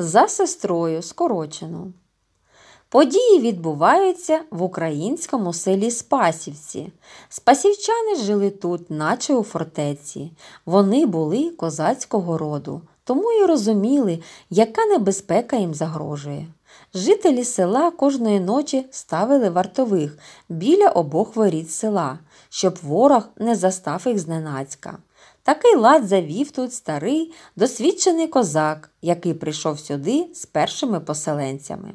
за сестрою скорочено. Події відбуваються в українському селі Спасівці. Спасівчани жили тут, наче у фортеці. Вони були козацького роду, тому і розуміли, яка небезпека їм загрожує. Жителі села кожної ночі ставили вартових біля обох воріт села, щоб ворог не застав їх зненацька. Такий лад завів тут старий досвідчений козак, який прийшов сюди з першими поселенцями.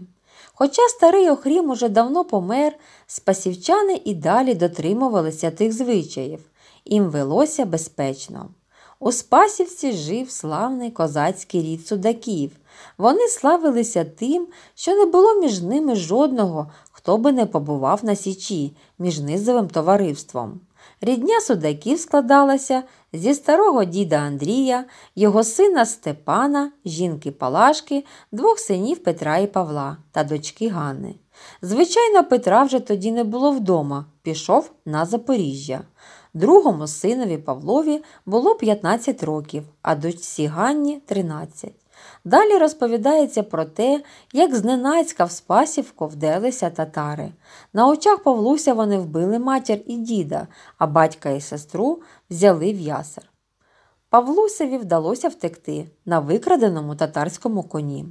Хоча старий Охрім уже давно помер, спасівчани і далі дотримувалися тих звичаїв, їм велося безпечно. У Спасівці жив славний козацький рід судаків. Вони славилися тим, що не було між ними жодного, хто би не побував на січі між низовим товариством. Рідня судаків складалася зі старого діда Андрія, його сина Степана, жінки Палашки, двох синів Петра і Павла та дочки Ганни. Звичайно, Петра вже тоді не було вдома, пішов на Запоріжжя. Другому синові Павлові було 15 років, а дочці Ганні 13. Далі розповідається про те, як зненацька в Спасівку вделися татари. На очах Павлуся вони вбили матір і діда, а батька і сестру взяли в ясер. Павлусеві вдалося втекти на викраденому татарському коні.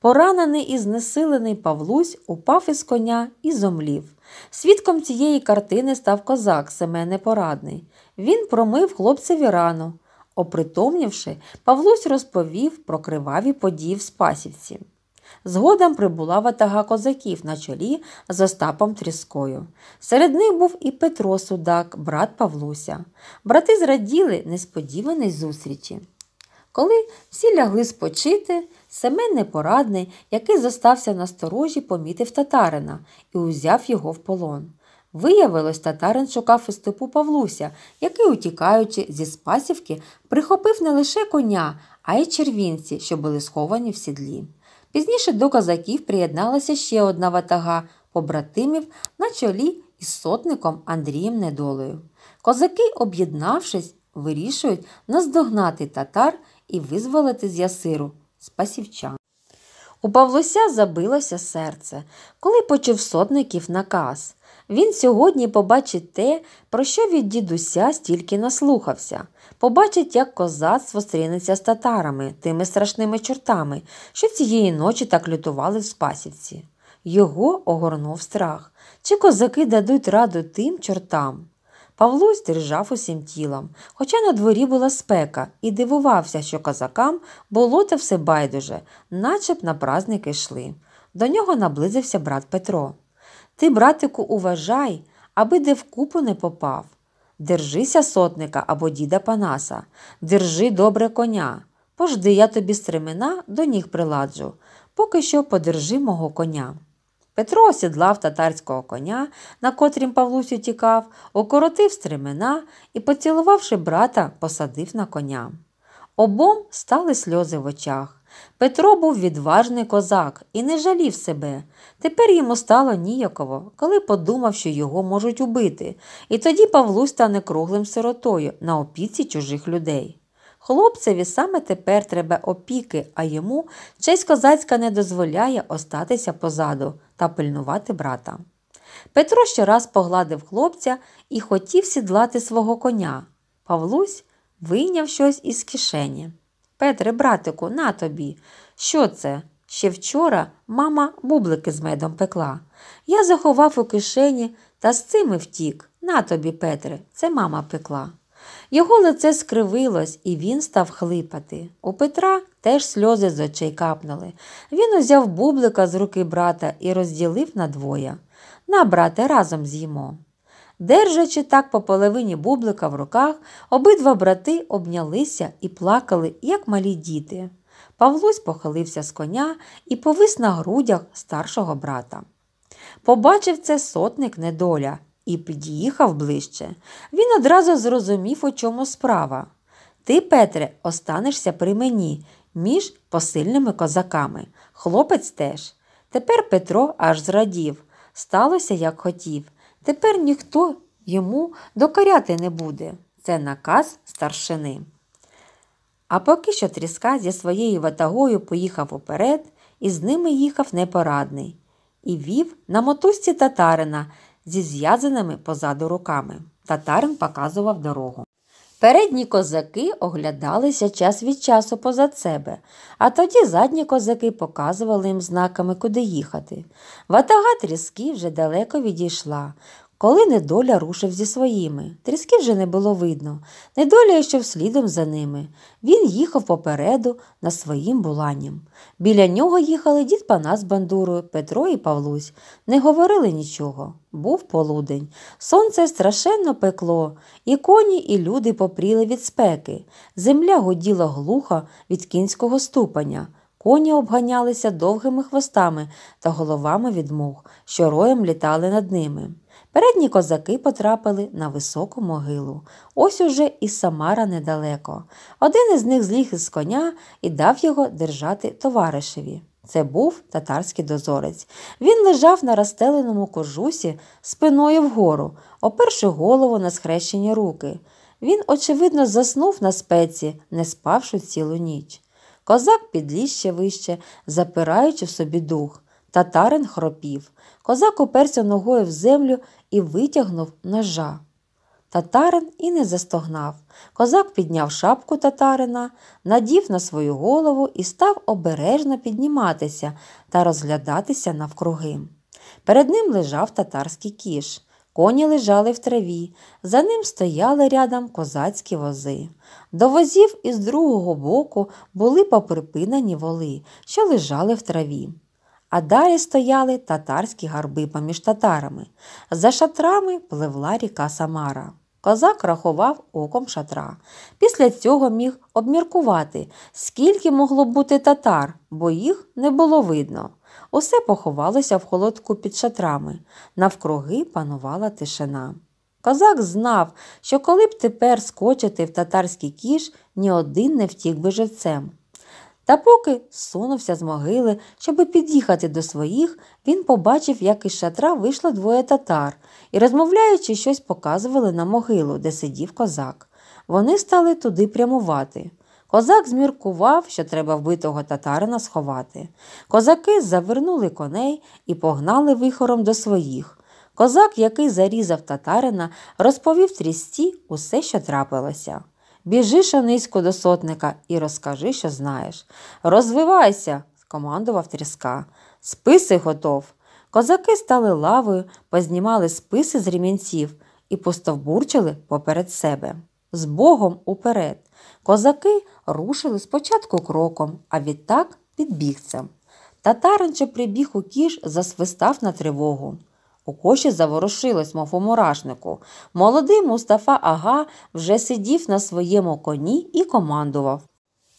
Поранений і знесилений Павлусь упав із коня і зомлів. Свідком цієї картини став козак Семене Порадний. Він промив хлопцеві рану, Опритомнівши, Павлусь розповів про криваві події в Спасівці. Згодом прибула ватага козаків на чолі з Остапом Тріскою. Серед них був і Петро Судак, брат Павлуся. Брати зраділи несподіваної зустрічі. Коли всі лягли спочити, Семен Непорадний, який зостався на сторожі, помітив татарина і узяв його в полон. Виявилось, татарин шукав у степу Павлуся, який, утікаючи зі Спасівки, прихопив не лише коня, а й червінці, що були сховані в сідлі. Пізніше до козаків приєдналася ще одна ватага побратимів на чолі із сотником Андрієм Недолею. Козаки, об'єднавшись, вирішують наздогнати татар і визволити з ясиру спасівчан. У Павлуся забилося серце, коли почув сотників наказ. Він сьогодні побачить те, про що від дідуся стільки наслухався, побачить, як козацтво стрінеться з татарами, тими страшними чортами, що цієї ночі так лютували в Спасівці. Його огорнув страх. Чи козаки дадуть раду тим чортам? Павлусь держав усім тілом, хоча на дворі була спека, і дивувався, що козакам болото все байдуже, наче б на празники йшли. До нього наблизився брат Петро. Ти, братику, уважай, аби де вкупу не попав. Держися сотника або діда Панаса, держи добре коня. Пожди я тобі стремена до ніг приладжу, поки що подержи мого коня. Петро осідлав татарського коня, на котрім Павлусь утікав, окоротив стремена і, поцілувавши брата, посадив на коня. Обом стали сльози в очах. Петро був відважний козак і не жалів себе. Тепер йому стало ніяково, коли подумав, що його можуть убити, і тоді Павлусь стане круглим сиротою на опіці чужих людей. Хлопцеві саме тепер треба опіки, а йому честь козацька не дозволяє остатися позаду та пильнувати брата. Петро ще раз погладив хлопця і хотів сідлати свого коня. Павлусь вийняв щось із кишені. Петре, братику, на тобі. Що це? Ще вчора мама бублики з медом пекла. Я заховав у кишені та з цими втік. На тобі, Петре, це мама пекла. Його лице скривилось, і він став хлипати. У Петра теж сльози з очей капнули. Він узяв бублика з руки брата і розділив на двоє. На, брате, разом з'їмо. Держачи так по половині бублика в руках, обидва брати обнялися і плакали, як малі діти. Павлусь похилився з коня і повис на грудях старшого брата. Побачив це сотник недоля і під'їхав ближче. Він одразу зрозумів, у чому справа. Ти, Петре, останешся при мені між посильними козаками. Хлопець теж. Тепер Петро аж зрадів. Сталося, як хотів. Тепер ніхто йому докоряти не буде. Це наказ старшини. А поки що тріска зі своєю ватагою поїхав уперед, і з ними їхав непорадний, і вів на мотузці татарина зі зв'язаними позаду руками. Татарин показував дорогу. Передні козаки оглядалися час від часу позад себе, а тоді задні козаки показували їм знаками, куди їхати. Ватага тріски вже далеко відійшла, коли недоля рушив зі своїми. Тріски вже не було видно. Недоля йшов слідом за ними. Він їхав попереду на своїм буланням. Біля нього їхали дід Пана з бандурою, Петро і Павлусь. Не говорили нічого. Був полудень. Сонце страшенно пекло, і коні, і люди попріли від спеки. Земля гуділа глухо від кінського ступання. Коні обганялися довгими хвостами та головами від мух, що роєм літали над ними. Передні козаки потрапили на високу могилу. Ось уже і Самара недалеко. Один із них зліг із коня і дав його держати товаришеві. Це був татарський дозорець. Він лежав на розстеленому кожусі спиною вгору, оперши голову на схрещені руки. Він, очевидно, заснув на спеці, не спавши цілу ніч. Козак підліз ще вище, запираючи в собі дух. Татарин хропів. Козак уперся ногою в землю і витягнув ножа. Татарин і не застогнав. Козак підняв шапку татарина, надів на свою голову і став обережно підніматися та розглядатися навкруги. Перед ним лежав татарський кіш. Коні лежали в траві, за ним стояли рядом козацькі вози. До возів із другого боку були поприпинені воли, що лежали в траві а далі стояли татарські гарби поміж татарами. За шатрами пливла ріка Самара. Козак рахував оком шатра. Після цього міг обміркувати, скільки могло бути татар, бо їх не було видно. Усе поховалося в холодку під шатрами, навкруги панувала тишина. Козак знав, що коли б тепер скочити в татарський кіш, ні один не втік би живцем. Та поки сунувся з могили, щоби під'їхати до своїх, він побачив, як із шатра вийшло двоє татар і, розмовляючи, щось показували на могилу, де сидів козак. Вони стали туди прямувати. Козак зміркував, що треба вбитого татарина сховати. Козаки завернули коней і погнали вихором до своїх. Козак, який зарізав татарина, розповів трісті усе, що трапилося. Біжи шанисько до сотника і розкажи, що знаєш. Розвивайся, скомандував тріска. Списи готов. Козаки стали лавою, познімали списи з рімінців і постовбурчили поперед себе. З богом уперед. Козаки рушили спочатку кроком, а відтак підбігцем. Татарин же прибіг у кіш, засвистав на тривогу. У коші заворушилось, мов у мурашнику. Молодий Мустафа Ага вже сидів на своєму коні і командував.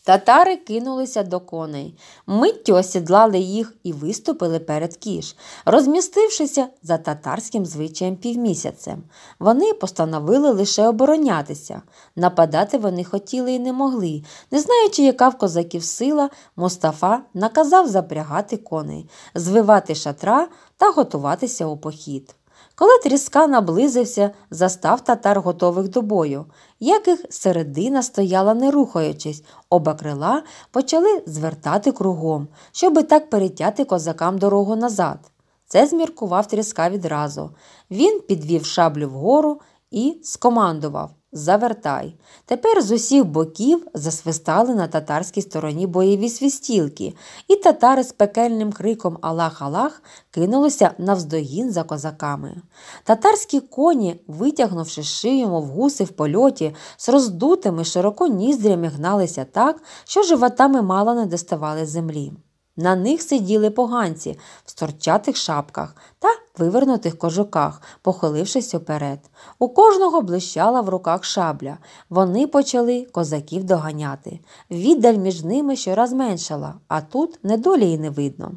Татари кинулися до коней, миттю осідлали їх і виступили перед кіш, розмістившися за татарським звичаєм півмісяцем. Вони постановили лише оборонятися. Нападати вони хотіли і не могли. Не знаючи, яка в козаків сила, Мустафа наказав запрягати коней, звивати шатра та готуватися у похід. Коли тріска наблизився, застав татар готових до бою, яких середина стояла не рухаючись, оба крила почали звертати кругом, щоби так перетяти козакам дорогу назад. Це зміркував тріска відразу. Він підвів шаблю вгору і скомандував Завертай. Тепер з усіх боків засвистали на татарській стороні бойові свістілки, і татари з пекельним криком Алах Аллах кинулися навздогін за козаками. Татарські коні, витягнувши шию, мов гуси в польоті, з роздутими широко ніздрями гналися так, що животами мало не доставали землі. На них сиділи поганці в сторчатих шапках та вивернутих кожуках, похилившись уперед. У кожного блищала в руках шабля. Вони почали козаків доганяти. Віддаль між ними щораз меншала, а тут недолі й не видно.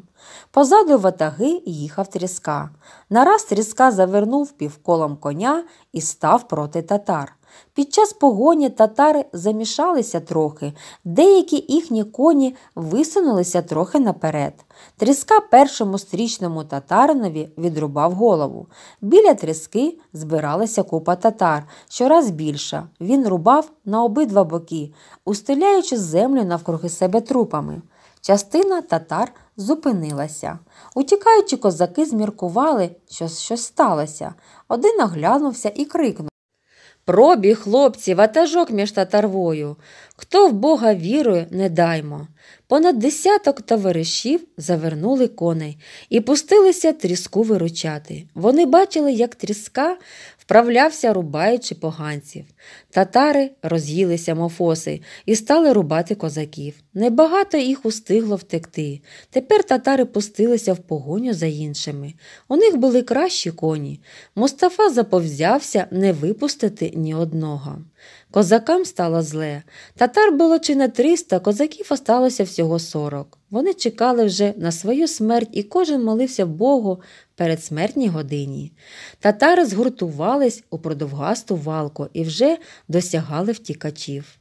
Позаду ватаги їхав тріска. Нараз тріска завернув півколом коня і став проти татар. Під час погоні татари замішалися трохи, деякі їхні коні висунулися трохи наперед. Тріска першому стрічному татаринові відрубав голову. Біля тріски збиралася купа татар, щораз більша. Він рубав на обидва боки, устиляючи землю навкруги себе трупами. Частина татар зупинилася. Утікаючи, козаки зміркували, що щось сталося. Один оглянувся і крикнув. Пробі, хлопці, ватажок між татарвою. Хто в Бога вірує, не даймо. Понад десяток товаришів завернули коней і пустилися тріску виручати. Вони бачили, як тріска вправлявся, рубаючи поганців. Татари роз'їлися мофоси і стали рубати козаків. Небагато їх устигло втекти. Тепер татари пустилися в погоню за іншими. У них були кращі коні. Мустафа заповзявся не випустити ні одного. Козакам стало зле. Татар було чи не 300, козаків осталося всього 40. Вони чекали вже на свою смерть, і кожен молився Богу перед смертній годині. Татари згуртувались у продовгасту валку і вже досягали втікачів.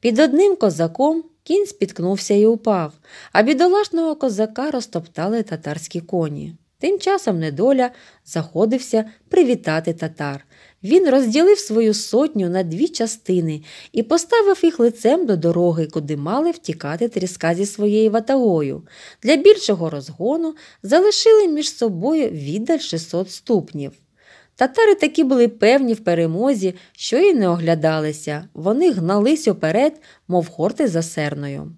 Під одним козаком кінь спіткнувся і упав, а бідолашного козака розтоптали татарські коні. Тим часом недоля заходився привітати татар. Він розділив свою сотню на дві частини і поставив їх лицем до дороги, куди мали втікати тріска зі своєю ватагою. Для більшого розгону залишили між собою віддаль 600 ступнів. Татари такі були певні в перемозі, що й не оглядалися, вони гнались уперед, мов хорти за серною.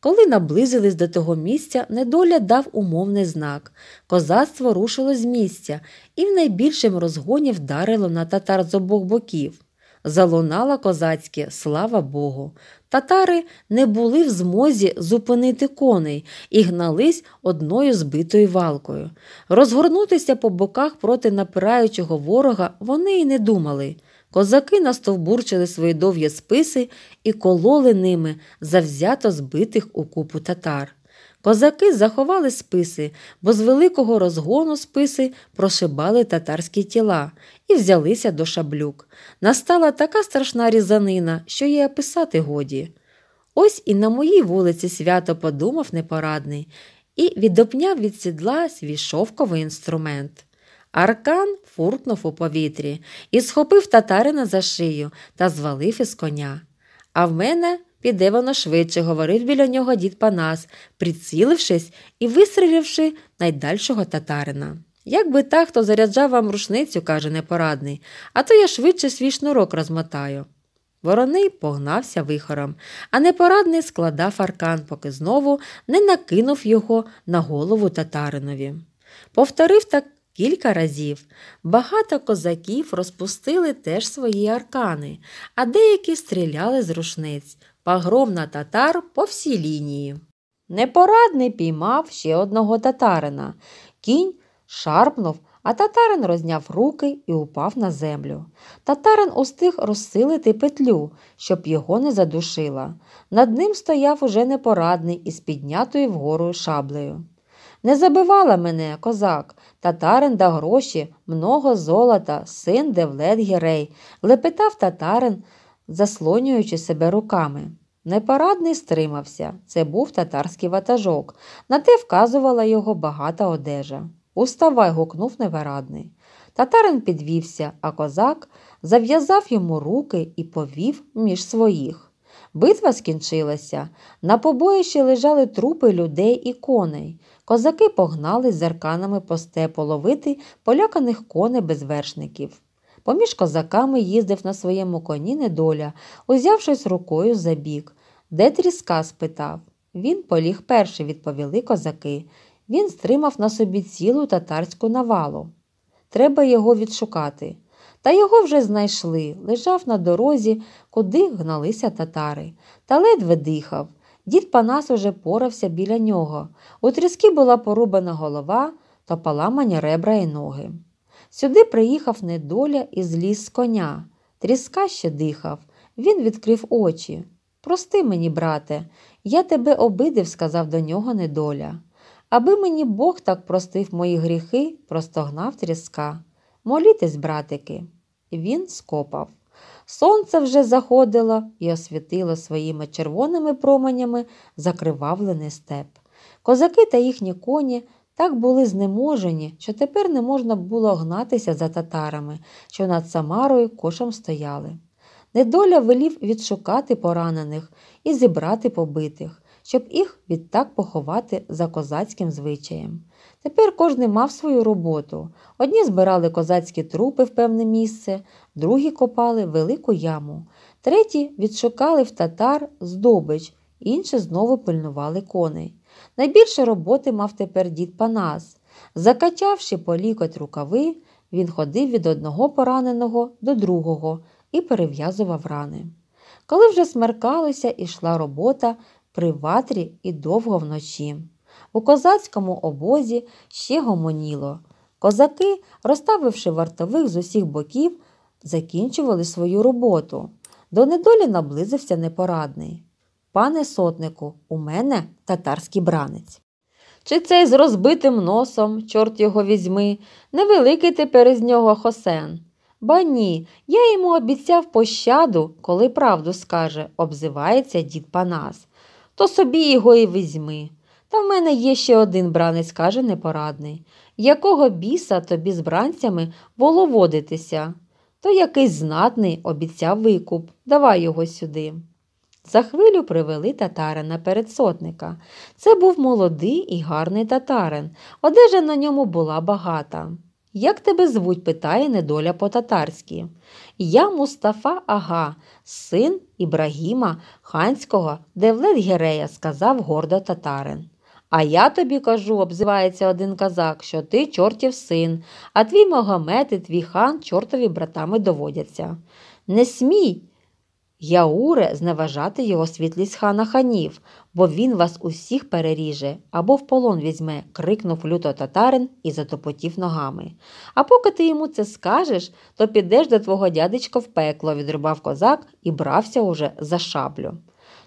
Коли наблизились до того місця, недоля дав умовний знак. Козацтво рушило з місця і в найбільшому розгоні вдарило на татар з обох боків. Залунала козацьке, слава Богу. Татари не були в змозі зупинити коней і гнались одною збитою валкою. Розгорнутися по боках проти напираючого ворога вони й не думали. Козаки настовбурчили свої довгі списи і кололи ними завзято збитих у купу татар. Козаки заховали списи, бо з великого розгону списи прошибали татарські тіла і взялися до шаблюк. Настала така страшна різанина, що її описати годі. Ось і на моїй вулиці свято подумав непорадний і відопняв від сідла свій шовковий інструмент. Аркан фуркнув у повітрі і схопив татарина за шию та звалив із коня. А в мене піде воно швидше, говорив біля нього дід Панас, прицілившись і вистрілівши найдальшого татарина. Як би та, хто заряджав вам рушницю, каже непорадний, а то я швидше свій шнурок розмотаю. Вороний погнався вихором, а непорадний складав аркан, поки знову не накинув його на голову татаринові. Повторив так кілька разів. Багато козаків розпустили теж свої аркани, а деякі стріляли з рушниць, пагром на татар по всій лінії. Непорадний піймав ще одного татарина. Кінь шарпнув, а татарин розняв руки і упав на землю. Татарин устиг розсилити петлю, щоб його не задушила. Над ним стояв уже непорадний із піднятою вгору шаблею. Не забивала мене, козак, Татарин да гроші, много золота, син Девлет Гірей, лепетав татарин, заслонюючи себе руками. Непорадний стримався це був татарський ватажок. На те вказувала його багата одежа. Уставай, гукнув неверадний. Татарин підвівся, а козак зав'язав йому руки і повів між своїх. Битва скінчилася. На побоїщі лежали трупи людей і коней. Козаки погнали з арканами по степу ловити поляканих коней без вершників. Поміж козаками їздив на своєму коні недоля, узявшись рукою за бік. Де тріска? спитав. Він поліг перший, відповіли козаки. Він стримав на собі цілу татарську навалу. Треба його відшукати. Та його вже знайшли, лежав на дорозі, куди гналися татари, та ледве дихав. Дід Панас уже порався біля нього. У тріски була порубана голова та поламані ребра і ноги. Сюди приїхав недоля і зліз з коня. Тріска ще дихав. Він відкрив очі. Прости мені, брате, я тебе обидив, сказав до нього недоля. Аби мені Бог так простив мої гріхи, простогнав тріска. Молітесь, братики він скопав. Сонце вже заходило і освітило своїми червоними променями закривавлений степ. Козаки та їхні коні так були знеможені, що тепер не можна було гнатися за татарами, що над Самарою кошем стояли. Недоля велів відшукати поранених і зібрати побитих щоб їх відтак поховати за козацьким звичаєм. Тепер кожен мав свою роботу. Одні збирали козацькі трупи в певне місце, другі копали велику яму, треті відшукали в татар здобич, інші знову пильнували коней. Найбільше роботи мав тепер дід Панас. Закачавши по лікоть рукави, він ходив від одного пораненого до другого і перев'язував рани. Коли вже смеркалося, і йшла робота при ватрі і довго вночі. У козацькому обозі ще гомоніло. Козаки, розставивши вартових з усіх боків, закінчували свою роботу. До недолі наблизився непорадний. Пане сотнику, у мене татарський бранець. Чи цей з розбитим носом, чорт його візьми, невеликий тепер із нього хосен? Ба ні, я йому обіцяв пощаду, коли правду скаже, обзивається дід Панас то собі його і візьми. Та в мене є ще один бранець, каже непорадний. Якого біса тобі з бранцями воловодитися? То якийсь знатний обіцяв викуп. Давай його сюди. За хвилю привели татарина перед сотника. Це був молодий і гарний татарин. Одежа на ньому була багата. Як тебе звуть? питає недоля по татарськи. Я Мустафа Ага, син Ібрагіма, ханського, де Девлет Герея, сказав гордо татарин. А я тобі кажу, обзивається один казак, що ти чортів син, а твій магомет і твій хан чортові братами доводяться. Не смій Яуре зневажати його світлість хана ханів, бо він вас усіх переріже або в полон візьме, крикнув люто татарин і затопотів ногами. А поки ти йому це скажеш, то підеш до твого дядечка в пекло, відрубав козак і брався уже за шаблю.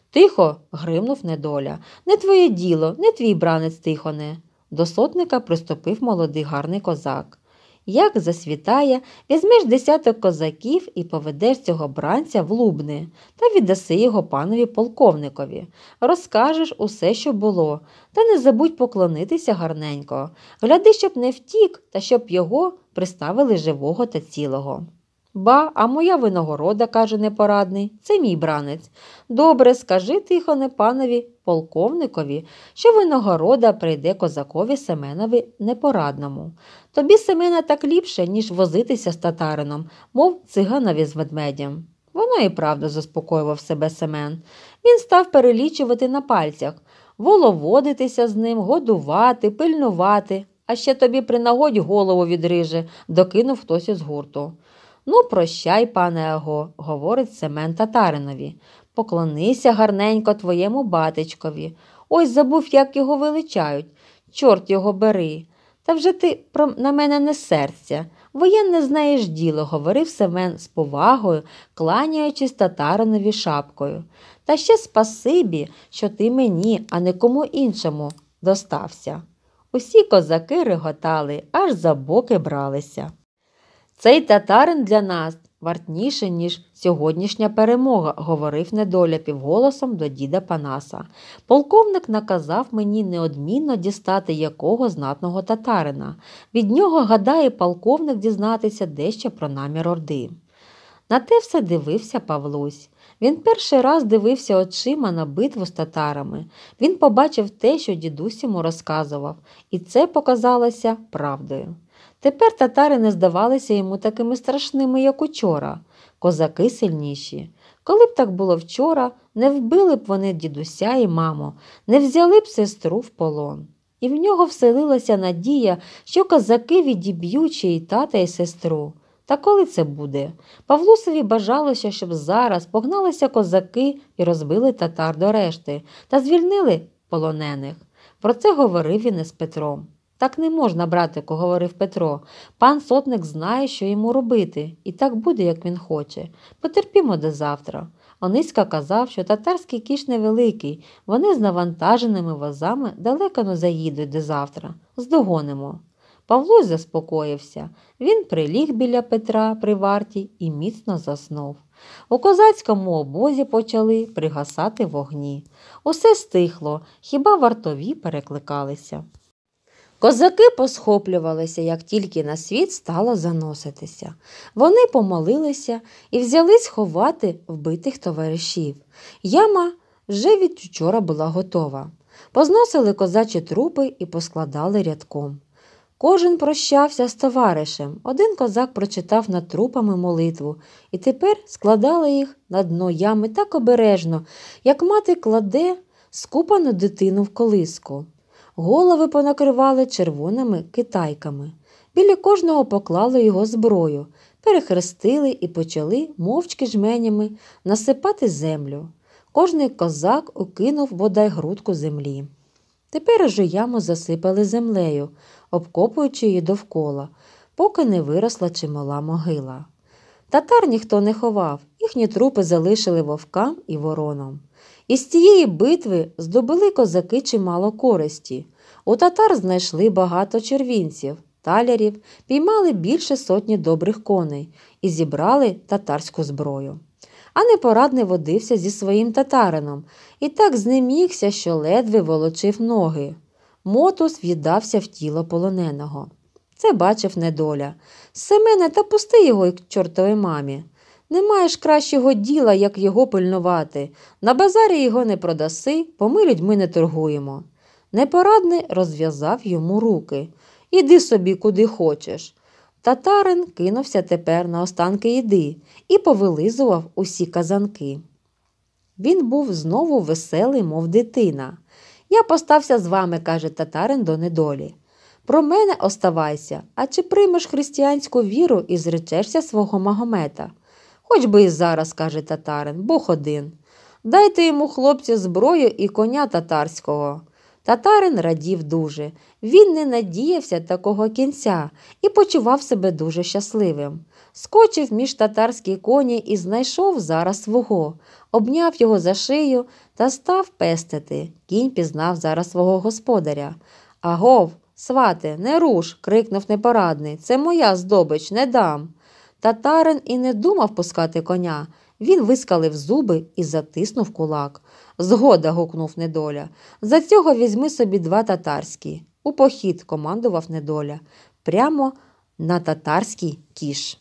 Тихо. гримнув недоля. Не твоє діло, не твій бранець, тихоне. До сотника приступив молодий гарний козак. Як засвітає, візьмеш десяток козаків і поведеш цього бранця в Лубни та віддаси його панові полковникові, розкажеш усе, що було, та не забудь поклонитися гарненько. Гляди, щоб не втік та щоб його приставили живого та цілого. Ба, а моя винагорода, каже непорадний, це мій бранець. Добре, скажи тихо, не панові полковникові, що винагорода прийде козакові Семенові непорадному. Тобі Семена так ліпше, ніж возитися з татарином, мов циганові з ведмедям. Воно і правда заспокоював себе Семен. Він став перелічувати на пальцях, воловодитися з ним, годувати, пильнувати, а ще тобі при нагоді голову відриже, докинув хтось із гурту. Ну, прощай, пане Аго, говорить Семен татаринові. Поклонися гарненько твоєму батечкові. Ось забув, як його величають. Чорт його бери. Та вже ти про на мене не серця. Воєнне знаєш діло, говорив Семен з повагою, кланяючись татаринові шапкою. Та ще спасибі, що ти мені, а не кому іншому, достався. Усі козаки реготали, аж за боки бралися. Цей татарин для нас вартніше, ніж сьогоднішня перемога, говорив недоля півголосом до діда Панаса. Полковник наказав мені неодмінно дістати якого знатного татарина. Від нього гадає полковник дізнатися дещо про намір Орди. На те все дивився Павлусь. Він перший раз дивився очима на битву з татарами. Він побачив те, що дідусь йому розказував, і це показалося правдою. Тепер татари не здавалися йому такими страшними, як учора, козаки сильніші. Коли б так було вчора, не вбили б вони дідуся і маму, не взяли б сестру в полон. І в нього вселилася надія, що козаки відіб'ють і тата і сестру. Та коли це буде? Павлусові бажалося, щоб зараз погналися козаки і розбили татар до решти та звільнили полонених. Про це говорив він із Петром. Так не можна, братику, говорив Петро. Пан сотник знає, що йому робити, і так буде, як він хоче. Потерпімо до завтра. Ониська казав, що татарський кіш невеликий, вони з навантаженими возами далеко не заїдуть до завтра. Здогонимо. Павло заспокоївся. Він приліг біля Петра при варті і міцно заснув. У козацькому обозі почали пригасати вогні. Усе стихло, хіба вартові перекликалися. Козаки посхоплювалися, як тільки на світ стало заноситися. Вони помолилися і взялись ховати вбитих товаришів. Яма вже від вчора була готова. Позносили козачі трупи і поскладали рядком. Кожен прощався з товаришем. Один козак прочитав над трупами молитву і тепер складали їх на дно ями так обережно, як мати кладе скупану дитину в колиску голови понакривали червоними китайками. Біля кожного поклали його зброю, перехрестили і почали мовчки жменями насипати землю. Кожний козак укинув бодай грудку землі. Тепер уже яму засипали землею, обкопуючи її довкола, поки не виросла чимала могила. Татар ніхто не ховав, їхні трупи залишили вовкам і воронам. Із цієї битви здобули козаки чимало користі. У татар знайшли багато червінців, талярів, піймали більше сотні добрих коней і зібрали татарську зброю. А непорадний водився зі своїм татарином і так знемігся, що ледве волочив ноги. Мотус в'їдався в тіло полоненого. Це бачив недоля. Семене та пусти його к чортовій мамі. Не маєш кращого діла, як його пильнувати. На базарі його не продаси, поми людьми не торгуємо. Непорадний розв'язав йому руки Іди собі, куди хочеш. Татарин кинувся тепер на останки їди і повилизував усі казанки. Він був знову веселий, мов дитина. Я постався з вами, каже татарин до недолі. Про мене оставайся, а чи приймеш християнську віру і зречешся свого магомета? Хоч би і зараз, каже татарин, Бог один. Дайте йому хлопцю зброю і коня татарського. Татарин радів дуже. Він не надіявся такого кінця і почував себе дуже щасливим. Скочив між татарські коні і знайшов зараз свого, обняв його за шию та став пестити. Кінь пізнав зараз свого господаря. Агов, свати, не руш. крикнув непорадний. Це моя здобич, не дам. Татарин і не думав пускати коня. Він вискалив зуби і затиснув кулак. Згода. гукнув недоля. За цього візьми собі два татарські. У похід командував недоля, прямо на татарський кіш.